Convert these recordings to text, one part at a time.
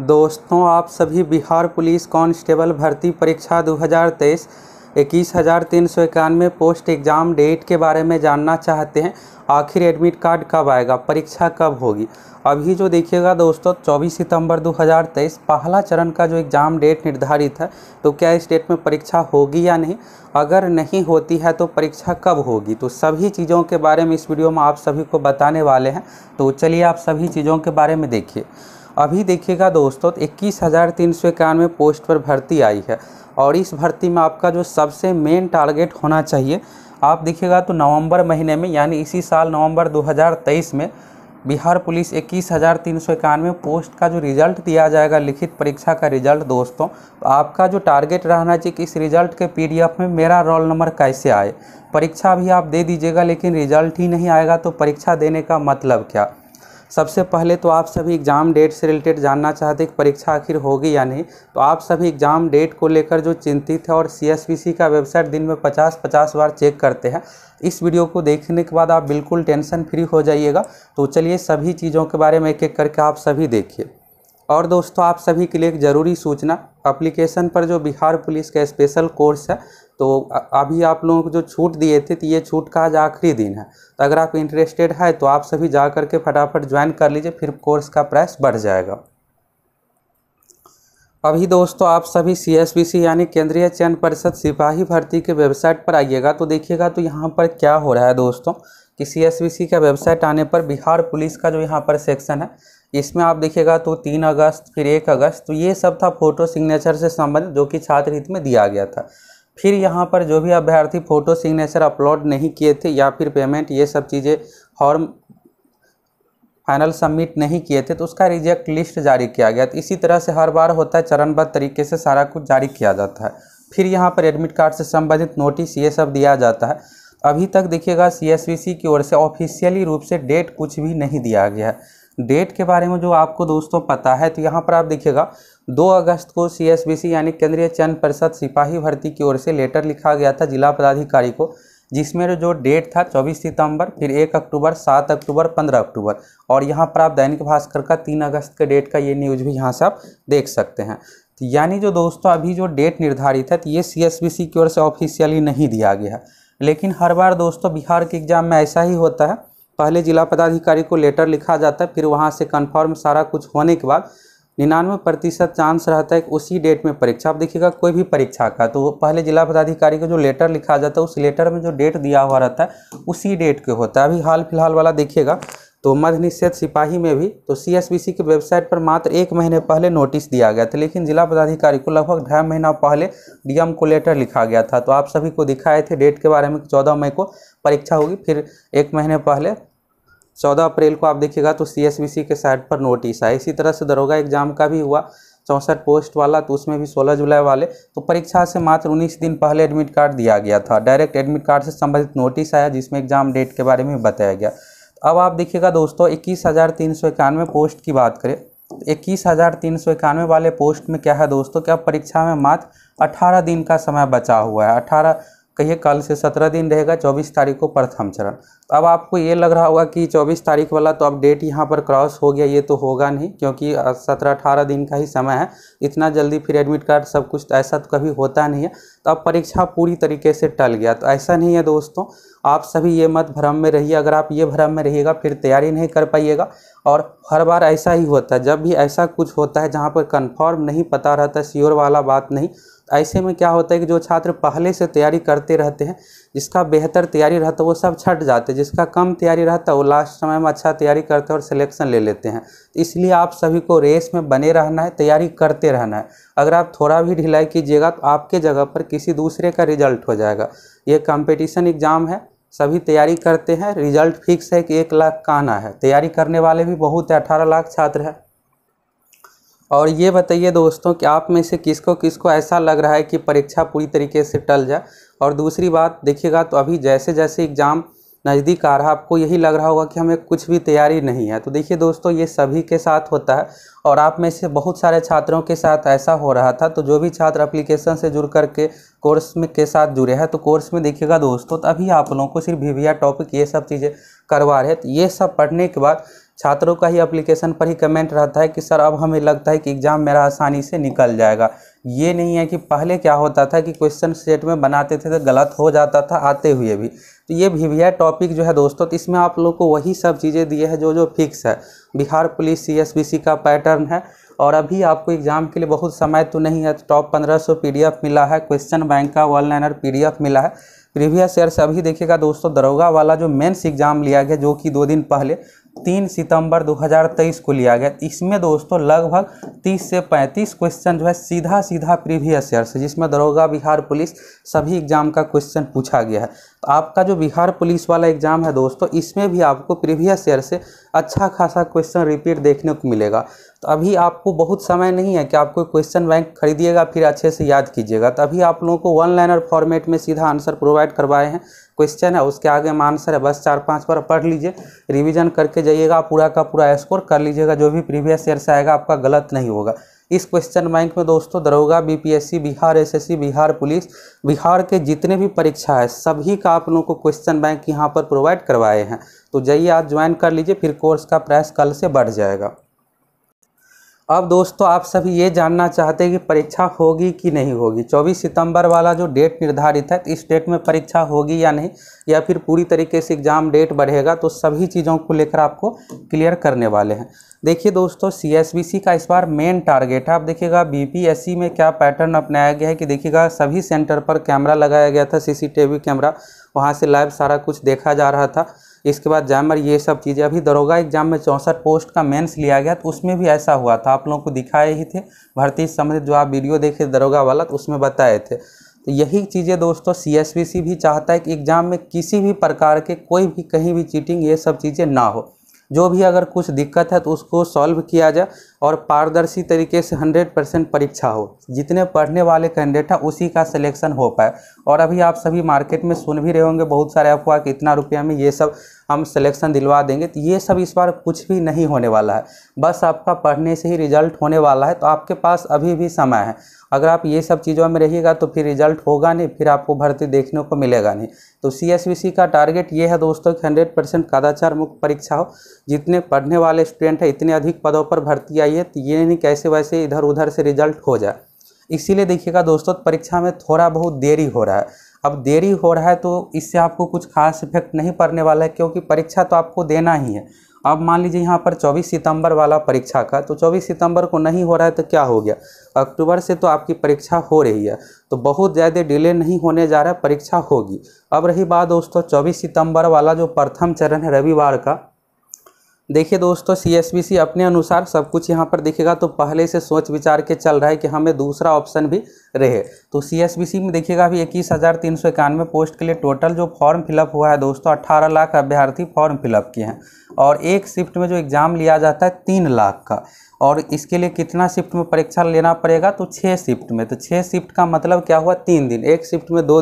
दोस्तों आप सभी बिहार पुलिस कांस्टेबल भर्ती परीक्षा 2023 इक्कीस हज़ार तीन सौ इक्यानवे पोस्ट एग्ज़ाम डेट के बारे में जानना चाहते हैं आखिर एडमिट कार्ड कब आएगा परीक्षा कब होगी अभी जो देखिएगा दोस्तों 24 सितंबर 2023 पहला चरण का जो एग्ज़ाम डेट निर्धारित है तो क्या इस डेट में परीक्षा होगी या नहीं अगर नहीं होती है तो परीक्षा कब होगी तो सभी चीज़ों के बारे में इस वीडियो में आप सभी को बताने वाले हैं तो चलिए आप सभी चीज़ों के बारे में देखिए अभी देखिएगा दोस्तों तो इक्कीस हज़ार तीन सौ इक्यानवे पोस्ट पर भर्ती आई है और इस भर्ती में आपका जो सबसे मेन टारगेट होना चाहिए आप देखिएगा तो नवंबर महीने में यानी इसी साल नवंबर 2023 में बिहार पुलिस इक्कीस हज़ार तीन सौ इक्यानवे पोस्ट का जो रिज़ल्ट दिया जाएगा लिखित परीक्षा का रिज़ल्ट दोस्तों तो आपका जो टारगेट रहना चाहिए कि इस रिज़ल्ट के पीडीएफ में मेरा रोल नंबर कैसे आए परीक्षा भी आप दे दीजिएगा लेकिन रिज़ल्ट ही नहीं आएगा तो परीक्षा देने का मतलब क्या सबसे पहले तो आप सभी एग्ज़ाम डेट से रिलेटेड जानना चाहते कि परीक्षा आखिर होगी या नहीं तो आप सभी एग्ज़ाम डेट को लेकर जो चिंतित है और सी का वेबसाइट दिन में पचास पचास बार चेक करते हैं इस वीडियो को देखने के बाद आप बिल्कुल टेंशन फ्री हो जाइएगा तो चलिए सभी चीज़ों के बारे में एक एक करके आप सभी देखिए और दोस्तों आप सभी के लिए एक ज़रूरी सूचना अप्लीकेशन पर जो बिहार पुलिस का स्पेशल कोर्स है तो अभी आप लोगों को जो छूट दिए थे तो ये छूट का आज आखिरी दिन है तो अगर आप इंटरेस्टेड है तो आप सभी जा करके फटाफट ज्वाइन कर लीजिए फिर कोर्स का प्राइस बढ़ जाएगा अभी दोस्तों आप सभी सी यानी केंद्रीय चयन परिषद सिपाही भर्ती के वेबसाइट पर आइएगा तो देखिएगा तो यहाँ पर क्या हो रहा है दोस्तों कि सी का वेबसाइट आने पर बिहार पुलिस का जो यहाँ पर सेक्शन है इसमें आप देखिएगा तो तीन अगस्त फिर एक अगस्त तो ये सब था फोटो सिग्नेचर से संबंधित जो कि छात्र हित में दिया गया था फिर यहाँ पर जो भी अभ्यर्थी फ़ोटो सिग्नेचर अपलोड नहीं किए थे या फिर पेमेंट ये सब चीज़ें फॉर्म फाइनल सबमिट नहीं किए थे तो उसका रिजेक्ट लिस्ट जारी किया गया तो इसी तरह से हर बार होता है चरणबद्ध तरीके से सारा कुछ जारी किया जाता है फिर यहाँ पर एडमिट कार्ड से संबंधित नोटिस ये सब दिया जाता है अभी तक देखिएगा सी की ओर से ऑफिशियली रूप से डेट कुछ भी नहीं दिया गया है डेट के बारे में जो आपको दोस्तों पता है तो यहाँ पर आप देखिएगा 2 अगस्त को सी यानी केंद्रीय चयन परिषद सिपाही भर्ती की ओर से लेटर लिखा गया था जिला पदाधिकारी को जिसमें जो डेट था 24 सितंबर फिर 1 अक्टूबर 7 अक्टूबर 15 अक्टूबर और यहाँ पर आप दैनिक भास्कर का 3 अगस्त के डेट का ये न्यूज़ भी यहाँ से आप देख सकते हैं तो यानी जो दोस्तों अभी जो डेट निर्धारित है तो ये सी की ओर से ऑफिशियली नहीं दिया गया है लेकिन हर बार दोस्तों बिहार के एग्जाम में ऐसा ही होता है पहले जिला पदाधिकारी को लेटर लिखा जाता है फिर वहाँ से कन्फर्म सारा कुछ होने के बाद निन्यानवे प्रतिशत चांस रहता है कि उसी डेट में परीक्षा आप देखिएगा कोई भी परीक्षा का तो पहले जिला पदाधिकारी को जो लेटर लिखा जाता है उस लेटर में जो डेट दिया हुआ रहता है उसी डेट के होता है अभी हाल फिलहाल वाला देखिएगा तो मध्य निषेध सिपाही में भी तो सीएसबीसी की वेबसाइट पर मात्र एक महीने पहले नोटिस दिया गया था लेकिन जिला पदाधिकारी को लगभग ढाई महीना पहले डीएम को लेटर लिखा गया था तो आप सभी को दिखाए थे डेट के बारे में चौदह मई को परीक्षा होगी फिर एक महीने पहले चौदह अप्रैल को आप देखिएगा तो सी के साइट पर नोटिस आया इसी तरह से दरोगा एग्जाम का भी हुआ चौंसठ पोस्ट वाला तो उसमें भी 16 जुलाई वाले तो परीक्षा से मात्र 19 दिन पहले एडमिट कार्ड दिया गया था डायरेक्ट एडमिट कार्ड से संबंधित नोटिस आया जिसमें एग्जाम डेट के बारे में बताया गया अब आप देखिएगा दोस्तों इक्कीस हज़ार तीन सौ इक्यानवे पोस्ट की बात करें तो इक्कीस हज़ार तीन सौ इक्यानवे वाले पोस्ट में क्या है दोस्तों क्या परीक्षा में मात्र अठारह दिन का समय बचा हुआ है अठारह कहिए कल से सत्रह दिन रहेगा चौबीस तारीख को प्रथम चरण तो अब आपको ये लग रहा होगा कि चौबीस तारीख वाला तो अब डेट यहाँ पर क्रॉस हो गया ये तो होगा नहीं क्योंकि सत्रह अठारह दिन का ही समय है इतना जल्दी फिर एडमिट कार्ड सब कुछ तो ऐसा तो कभी होता नहीं है तो अब परीक्षा पूरी तरीके से टल गया तो ऐसा नहीं है दोस्तों आप सभी ये मत भ्रम में रहिए अगर आप ये भ्रम में रहिएगा फिर तैयारी नहीं कर पाइएगा और हर बार ऐसा ही होता है जब भी ऐसा कुछ होता है जहाँ पर कन्फर्म नहीं पता रहता श्योर वाला बात नहीं ऐसे में क्या होता है कि जो छात्र पहले से तैयारी करते रहते हैं जिसका बेहतर तैयारी रहता है वो सब छट जाते हैं जिसका कम तैयारी रहता है वो लास्ट समय में अच्छा तैयारी करते हैं और सिलेक्शन ले लेते हैं इसलिए आप सभी को रेस में बने रहना है तैयारी करते रहना है अगर आप थोड़ा भी ढिलाई कीजिएगा तो आपके जगह पर किसी दूसरे का रिजल्ट हो जाएगा ये कॉम्पिटिशन एग्ज़ाम है सभी तैयारी करते हैं रिजल्ट फिक्स है कि एक लाख का आना है तैयारी करने वाले भी बहुत है अठारह लाख छात्र है और ये बताइए दोस्तों कि आप में से किसको किसको ऐसा लग रहा है कि परीक्षा पूरी तरीके से टल जाए और दूसरी बात देखिएगा तो अभी जैसे जैसे एग्ज़ाम नज़दीक आ रहा आपको यही लग रहा होगा कि हमें कुछ भी तैयारी नहीं है तो देखिए दोस्तों ये सभी के साथ होता है और आप में से बहुत सारे छात्रों के साथ ऐसा हो रहा था तो जो भी छात्र एप्लीकेशन से जुड़ करके कोर्स में के साथ जुड़े हैं तो कोर्स में देखिएगा दोस्तों तो अभी आप लोगों को सिर्फ वीविया टॉपिक ये सब चीज़ें करवा रहे तो ये सब पढ़ने के बाद छात्रों का ही अप्लीकेशन पर ही कमेंट रहता है कि सर अब हमें लगता है कि एग्ज़ाम मेरा आसानी से निकल जाएगा ये नहीं है कि पहले क्या होता था कि क्वेश्चन सेट में बनाते थे तो गलत हो जाता था आते हुए भी तो ये भी भीभीआई टॉपिक जो है दोस्तों तो इसमें आप लोग को वही सब चीज़ें दिए हैं जो जो फिक्स है बिहार पुलिस सी का पैटर्न है और अभी आपको एग्ज़ाम के लिए बहुत समय तो नहीं है टॉप तो पंद्रह सौ मिला है क्वेश्चन बैंक का वन लाइनर पी मिला है प्रीवियस ईयर से अभी देखिएगा दोस्तों दरोगा वाला जो मेंस एग्ज़ाम लिया गया जो कि दो दिन पहले तीन सितंबर 2023 को लिया गया इसमें दोस्तों लगभग 30 से 35 क्वेश्चन जो है सीधा सीधा प्रीवियस ईयर से जिसमें दरोगा बिहार पुलिस सभी एग्जाम का क्वेश्चन पूछा गया है तो आपका जो बिहार पुलिस वाला एग्जाम है दोस्तों इसमें भी आपको प्रीवियस ईयर से अच्छा खासा क्वेश्चन रिपीट देखने को मिलेगा तो अभी आपको बहुत समय नहीं है कि आपको क्वेश्चन बैंक खरीदिएगा फिर अच्छे से याद कीजिएगा तो अभी आप लोगों को वन लाइनर फॉर्मेट में सीधा आंसर प्रोवाइड करवाए हैं क्वेश्चन है उसके आगे में आंसर है बस चार पाँच बार पढ़ लीजिए रिविजन करके जाइएगा पूरा का पूरा स्कोर कर लीजिएगा जो भी प्रीवियस ईयर से आएगा आपका गलत नहीं होगा इस क्वेश्चन बैंक में दोस्तों दरोगा BPSC Bihar SSC Bihar police Bihar के जितने भी परीक्षा है सभी का आप लोगों को क्वेश्चन बैंक यहाँ पर प्रोवाइड करवाए हैं तो जाइए आज ज्वाइन कर लीजिए फिर कोर्स का प्राइस कल से बढ़ जाएगा अब दोस्तों तो आप सभी ये जानना चाहते हैं कि परीक्षा होगी कि नहीं होगी 24 सितंबर वाला जो डेट निर्धारित है इस डेट में परीक्षा होगी या नहीं या फिर पूरी तरीके से एग्ज़ाम डेट बढ़ेगा तो सभी चीज़ों को लेकर आपको क्लियर करने वाले हैं देखिए दोस्तों सी का इस बार मेन टारगेट है आप देखिएगा सी में क्या पैटर्न अपनाया गया है कि देखिएगा सभी सेंटर पर कैमरा लगाया गया था वी कैमरा वहाँ से लाइव सारा कुछ देखा जा रहा था इसके बाद जामर ये सब चीज़ें अभी दरोगा एग्जाम में चौंसठ पोस्ट का मेंस लिया गया तो उसमें भी ऐसा हुआ था आप लोगों को दिखाए ही थे भर्ती संबंधित जो आप वीडियो देखे दरोगा वाला तो उसमें बताए थे तो यही चीज़ें दोस्तों सी भी चाहता है कि एग्ज़ाम में किसी भी प्रकार के कोई भी कहीं भी चीटिंग ये सब चीज़ें ना हो जो भी अगर कुछ दिक्कत है तो उसको सॉल्व किया जाए और पारदर्शी तरीके से 100 परसेंट परीक्षा हो जितने पढ़ने वाले कैंडिडेट हैं उसी का सिलेक्शन हो पाए और अभी आप सभी मार्केट में सुन भी रहे होंगे बहुत सारे अफवाह कि इतना रुपया में ये सब हम सिलेक्शन दिलवा देंगे तो ये सब इस बार कुछ भी नहीं होने वाला है बस आपका पढ़ने से ही रिजल्ट होने वाला है तो आपके पास अभी भी समय है अगर आप ये सब चीज़ों में रहिएगा तो फिर रिजल्ट होगा नहीं फिर आपको भर्ती देखने को मिलेगा नहीं तो सी का टारगेट ये है दोस्तों कि हंड्रेड परसेंट कदाचार मुक्त परीक्षा हो जितने पढ़ने वाले स्टूडेंट हैं इतने अधिक पदों पर भर्ती आई है तो ये नहीं कैसे वैसे इधर उधर से रिजल्ट हो जाए इसीलिए देखिएगा दोस्तों परीक्षा में थोड़ा बहुत देरी हो रहा है अब देरी हो रहा है तो इससे आपको कुछ खास इफेक्ट नहीं पड़ने वाला है क्योंकि परीक्षा तो आपको देना ही है अब मान लीजिए यहाँ पर 24 सितंबर वाला परीक्षा का तो 24 सितंबर को नहीं हो रहा है तो क्या हो गया अक्टूबर से तो आपकी परीक्षा हो रही है तो बहुत ज़्यादा डिले नहीं होने जा रहा है परीक्षा होगी अब रही बात दोस्तों 24 सितंबर वाला जो प्रथम चरण है रविवार का देखिए दोस्तों सी अपने अनुसार सब कुछ यहाँ पर दिखेगा तो पहले से सोच विचार के चल रहा है कि हमें दूसरा ऑप्शन भी रहे तो सी में देखिएगा अभी इक्कीस हज़ार तीन सौ इक्यानवे पोस्ट के लिए टोटल जो फॉर्म फिलअप हुआ है दोस्तों अट्ठारह लाख अभ्यर्थी फॉर्म फिलअप किए हैं और एक शिफ्ट में जो एग्ज़ाम लिया जाता है तीन लाख का और इसके लिए कितना शिफ्ट में परीक्षा लेना पड़ेगा तो छः शिफ्ट में तो छः शिफ्ट का मतलब क्या हुआ तीन दिन एक शिफ्ट में दो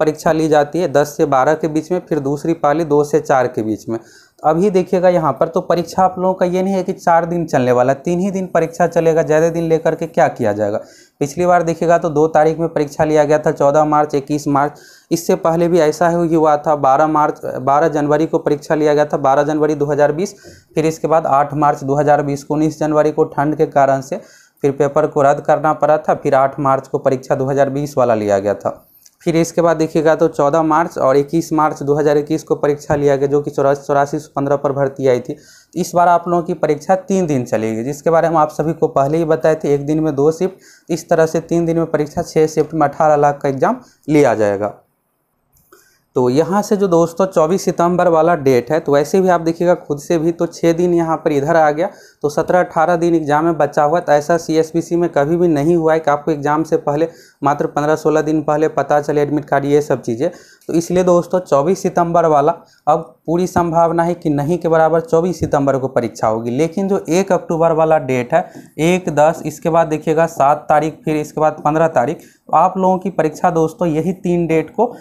परीक्षा ली जाती है दस से बारह के बीच में फिर दूसरी पाली दो से चार के बीच में अभी देखिएगा यहाँ पर तो परीक्षा आप लोगों का ये नहीं है कि चार दिन चलने वाला तीन ही दिन परीक्षा चलेगा ज़्यादा दिन लेकर के क्या किया जाएगा पिछली बार देखिएगा तो दो तारीख में परीक्षा लिया गया था चौदह मार्च इक्कीस मार्च इससे पहले भी ऐसा ही हुआ था बारह मार्च बारह जनवरी को परीक्षा लिया गया था बारह जनवरी दो फिर इसके बाद आठ मार्च दो हज़ार उन्नीस जनवरी को ठंड के कारण से फिर पेपर को रद्द करना पड़ा था फिर आठ मार्च को परीक्षा दो वाला लिया गया था फिर इसके बाद देखिएगा तो 14 मार्च और 21 मार्च 2021 को परीक्षा लिया गया जो कि चौरासी चौरासी पंद्रह पर भर्ती आई थी इस बार आप लोगों की परीक्षा तीन दिन चलेगी जिसके बारे में आप सभी को पहले ही बताए थे एक दिन में दो शिफ्ट इस तरह से तीन दिन में परीक्षा छः शिफ्ट में अठारह लाख का एग्जाम लिया जाएगा तो यहाँ से जो दोस्तों 24 सितंबर वाला डेट है तो वैसे भी आप देखिएगा खुद से भी तो छः दिन यहाँ पर इधर आ गया तो 17-18 दिन एग्जाम में बचा हुआ तो ऐसा सी में कभी भी नहीं हुआ है कि आपको एग्जाम से पहले मात्र 15-16 दिन पहले पता चले एडमिट कार्ड ये सब चीज़ें तो इसलिए दोस्तों 24 सितंबर वाला अब पूरी संभावना है कि नहीं के बराबर चौबीस सितंबर को परीक्षा होगी लेकिन जो एक अक्टूबर वाला डेट है एक दस इसके बाद देखिएगा सात तारीख फिर इसके बाद पंद्रह तारीख आप लोगों की परीक्षा दोस्तों यही तीन डेट को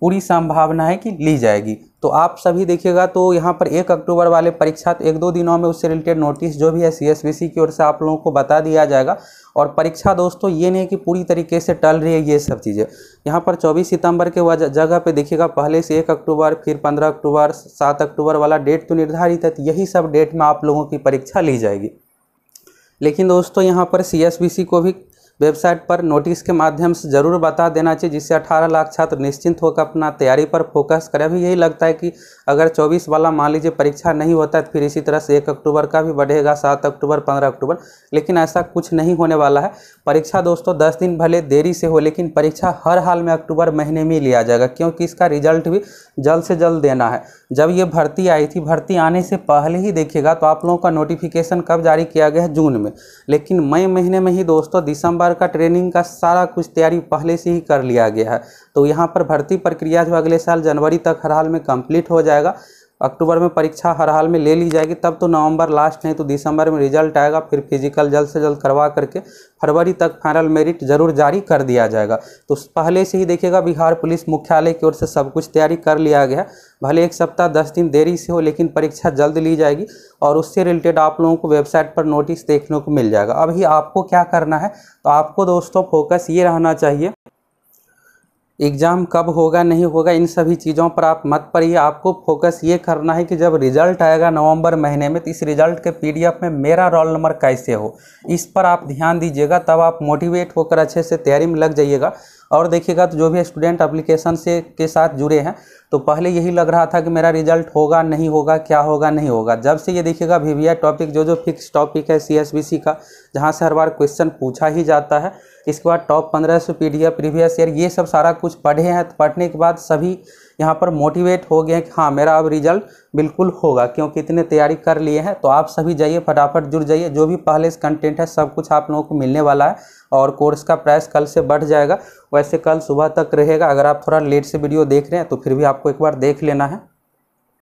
पूरी संभावना है कि ली जाएगी तो आप सभी देखिएगा तो यहाँ पर एक अक्टूबर वाले परीक्षा तो एक दो दिनों में उससे रिलेटेड नोटिस जो भी है सी की ओर से आप लोगों को बता दिया जाएगा और परीक्षा दोस्तों ये नहीं कि पूरी तरीके से टल रही है ये सब चीज़ें यहाँ पर 24 सितंबर के वजह जगह पे देखिएगा पहले से एक अक्टूबर फिर 15 अक्टूबर 7 अक्टूबर वाला डेट तो निर्धारित है तो यही सब डेट में आप लोगों की परीक्षा ली जाएगी लेकिन दोस्तों यहाँ पर सी को भी वेबसाइट पर नोटिस के माध्यम से ज़रूर बता देना चाहिए जिससे 18 लाख छात्र निश्चिंत होकर अपना तैयारी पर फोकस करें अभी यही लगता है कि अगर 24 वाला मान लीजिए परीक्षा नहीं होता है तो फिर इसी तरह से एक अक्टूबर का भी बढ़ेगा सात अक्टूबर पंद्रह अक्टूबर लेकिन ऐसा कुछ नहीं होने वाला है परीक्षा दोस्तों दस दिन भले देरी से हो लेकिन परीक्षा हर हाल में अक्टूबर महीने में लिया जाएगा क्योंकि इसका रिजल्ट भी जल्द से जल्द देना है जब ये भर्ती आई थी भर्ती आने से पहले ही देखेगा तो आप लोगों का नोटिफिकेशन कब जारी किया गया है जून में लेकिन मई महीने में ही दोस्तों दिसंबर बार का ट्रेनिंग का सारा कुछ तैयारी पहले से ही कर लिया गया है तो यहाँ पर भर्ती प्रक्रिया जो अगले साल जनवरी तक हर हाल में कंप्लीट हो जाएगा अक्टूबर में परीक्षा हर हाल में ले ली जाएगी तब तो नवंबर लास्ट नहीं तो दिसंबर में रिजल्ट आएगा फिर फिजिकल जल्द से जल्द करवा करके फरवरी तक फाइनल मेरिट जरूर जारी कर दिया जाएगा तो पहले से ही देखिएगा बिहार पुलिस मुख्यालय की ओर से सब कुछ तैयारी कर लिया गया है भले एक सप्ताह दस दिन देरी से हो लेकिन परीक्षा जल्द ली जाएगी और उससे रिलेटेड आप लोगों को वेबसाइट पर नोटिस देखने को मिल जाएगा अभी आपको क्या करना है तो आपको दोस्तों फोकस ये रहना चाहिए एग्ज़ाम कब होगा नहीं होगा इन सभी चीज़ों पर आप मत पढ़िए आपको फोकस ये करना है कि जब रिजल्ट आएगा नवंबर महीने में तो इस रिजल्ट के पीडीएफ में मेरा रोल नंबर कैसे हो इस पर आप ध्यान दीजिएगा तब आप मोटिवेट होकर अच्छे से तैयारी में लग जाइएगा और देखिएगा तो जो भी स्टूडेंट अप्लीकेशन से के साथ जुड़े हैं तो पहले यही लग रहा था कि मेरा रिजल्ट होगा नहीं होगा क्या होगा नहीं होगा जब से ये देखिएगा वी टॉपिक जो जो फिक्स टॉपिक है सी का जहाँ से हर बार क्वेश्चन पूछा ही जाता है इसके बाद टॉप पंद्रह सौ पी प्रीवियस ईयर ये सब सारा कुछ पढ़े हैं तो पढ़ने के बाद सभी यहाँ पर मोटिवेट हो गए कि हाँ मेरा अब रिजल्ट बिल्कुल होगा क्योंकि इतने तैयारी कर लिए हैं तो आप सभी जाइए फटाफट जुड़ जाइए जो भी पहले कंटेंट है सब कुछ आप लोगों को मिलने वाला है और कोर्स का प्राइस कल से बढ़ जाएगा वैसे कल सुबह तक रहेगा अगर आप थोड़ा लेट से वीडियो देख रहे हैं तो फिर भी आपको एक बार देख लेना है